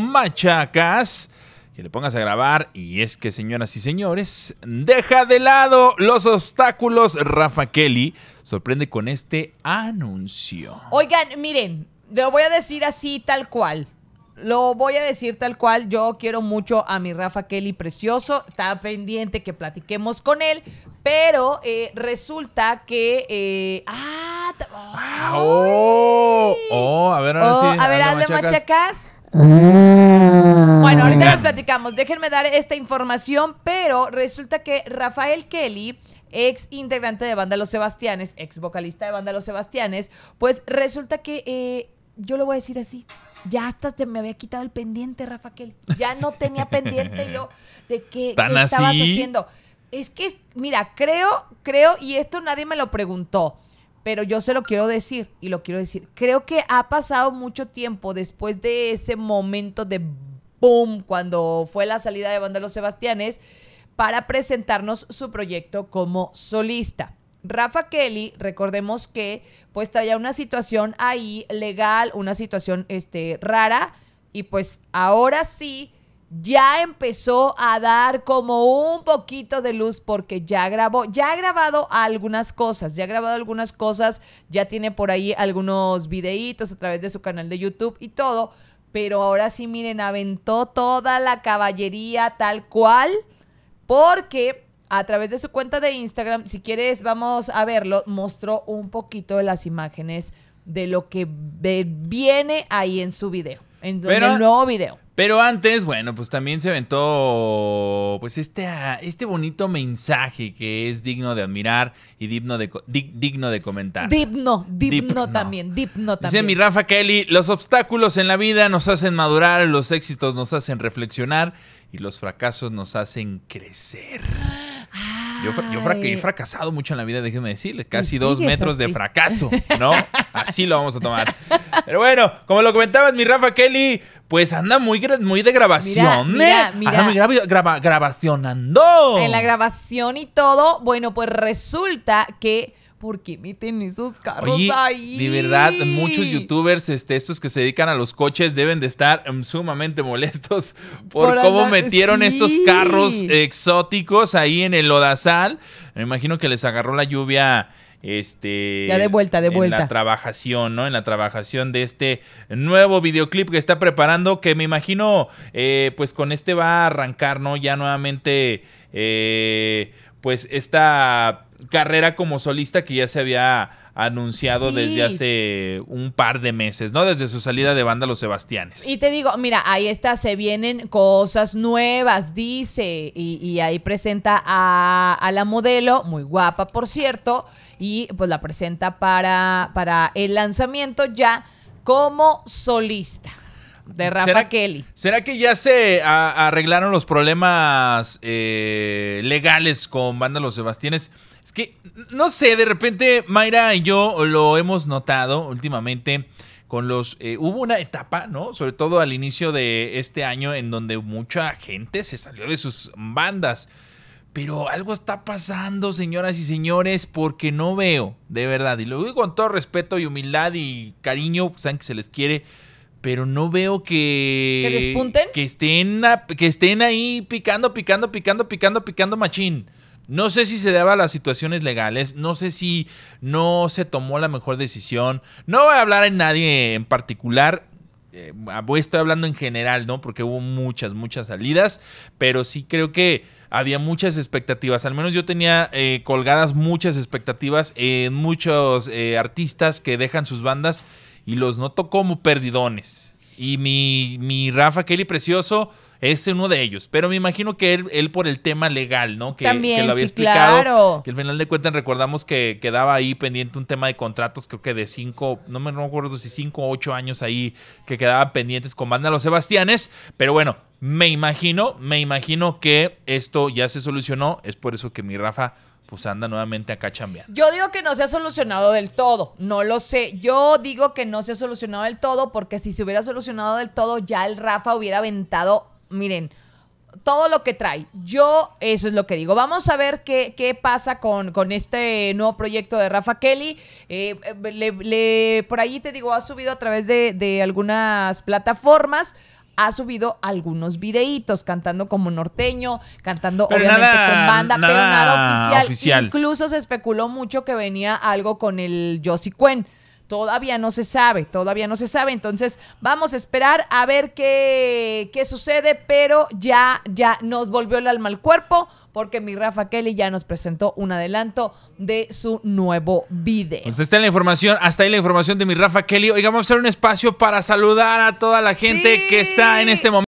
machacas que le pongas a grabar. Y es que, señoras y señores, deja de lado los obstáculos. Rafa Kelly sorprende con este anuncio. Oigan, miren, lo voy a decir así tal cual. Lo voy a decir tal cual. Yo quiero mucho a mi Rafa Kelly precioso. Está pendiente que platiquemos con él. Pero eh, resulta que. Eh, ¡Ah! ah oh, oh, a ver, oh, A ver, machacas. Ah. Bueno, ahorita les platicamos. Déjenme dar esta información, pero resulta que Rafael Kelly ex integrante de Banda Los Sebastianes, ex vocalista de Banda Los Sebastianes, pues resulta que eh, yo lo voy a decir así. Ya hasta se me había quitado el pendiente, Rafael, Ya no tenía pendiente yo de qué estabas haciendo. Es que, mira, creo, creo, y esto nadie me lo preguntó pero yo se lo quiero decir y lo quiero decir. Creo que ha pasado mucho tiempo después de ese momento de boom cuando fue la salida de Banda Los Sebastianes para presentarnos su proyecto como solista. Rafa Kelly, recordemos que pues traía una situación ahí legal, una situación este rara y pues ahora sí ya empezó a dar como un poquito de luz porque ya grabó, ya ha grabado algunas cosas, ya ha grabado algunas cosas, ya tiene por ahí algunos videitos a través de su canal de YouTube y todo, pero ahora sí miren, aventó toda la caballería tal cual porque a través de su cuenta de Instagram, si quieres vamos a verlo, mostró un poquito de las imágenes de lo que viene ahí en su video, en, en el nuevo video. Pero antes, bueno, pues también se aventó pues este, ah, este bonito mensaje que es digno de admirar y digno de, digno de comentar. Digno, digno también, digno también. Dice mi Rafa Kelly, los obstáculos en la vida nos hacen madurar, los éxitos nos hacen reflexionar y los fracasos nos hacen crecer. Yo, yo, he fracasado mucho en la vida, déjenme decirle, casi dos metros de fracaso, ¿no? Así lo vamos a tomar. Pero bueno, como lo comentabas, mi Rafa Kelly, pues anda muy, muy de grabación, Mira, mira. ¿eh? grabacionando. En la grabación y todo, bueno, pues resulta que... ¿por qué meten esos carros ahí? De verdad, muchos youtubers, este, estos que se dedican a los coches, deben de estar em, sumamente molestos por, cómo metieron estos carros exóticos ahí en el lodazal. Me imagino que les agarró la lluvia este ya de vuelta de vuelta en la trabajación no en la trabajación de este nuevo videoclip que está preparando que me imagino eh, pues con este va a arrancar no ya nuevamente eh, pues esta carrera como solista que ya se había anunciado desde hace un par de meses, ¿no? Desde su salida de banda Los Sebastianes. Y te digo, mira, ahí está, se vienen cosas nuevas, dice, y, ahí presenta a, la modelo, muy guapa por cierto, y pues la presenta para, para el lanzamiento ya como solista de Rafa Kelly. ¿Será que ya se arreglaron los problemas eh, legales con Banda Los Sebastianes? Es que, no sé, de repente Mayra y yo lo hemos notado últimamente con los... Eh, hubo una etapa, ¿no? Sobre todo al inicio de este año en donde mucha gente se salió de sus bandas. Pero algo está pasando, señoras y señores, porque no veo, de verdad. Y lo digo con todo respeto y humildad y cariño, saben que se les quiere pero no veo que. ¿Que estén, que estén ahí picando, picando, picando, picando, picando machín. No sé si se daba las situaciones legales, no sé si no se tomó la mejor decisión. No voy a hablar en nadie en particular, eh, estoy hablando en general, ¿no? Porque hubo muchas, muchas salidas, pero sí creo que había muchas expectativas. Al menos yo tenía eh, colgadas muchas expectativas en muchos eh, artistas que dejan sus bandas y los noto como perdidones. Y mi, mi Rafa Kelly Precioso es uno de ellos. Pero me imagino que él, él por el tema legal, ¿no? Que, También, lo había explicado. Que al final de cuentas recordamos que quedaba ahí pendiente un tema de contratos, creo que de cinco, no me acuerdo si cinco o ocho años ahí que quedaban pendientes con Banda Los Sebastianes. Pero bueno, me imagino, me imagino que esto ya se solucionó. Es por eso que mi Rafa pues anda nuevamente acá chambeando. Yo digo que no se ha solucionado del todo, no lo sé. Yo digo que no se ha solucionado del todo porque si se hubiera solucionado del todo ya el Rafa hubiera aventado, miren, todo lo que trae. Yo eso es lo que digo. Vamos a ver qué, qué pasa con, este nuevo proyecto de Rafa Kelly. Eh, eh, por ahí te digo, ha subido a través de, de algunas plataformas ha subido algunos videitos cantando como norteño, cantando obviamente con banda, pero nada oficial. Incluso se especuló mucho que venía algo con el Josie Cuen Todavía no se sabe, todavía no se sabe. Entonces vamos a esperar a ver qué, qué sucede, pero ya, ya nos volvió el alma al cuerpo porque mi Rafa Kelly ya nos presentó un adelanto de su nuevo video. Pues está la información, hasta ahí la información de mi Rafa Kelly. hoy vamos a hacer un espacio para saludar a toda la gente que está en este momento.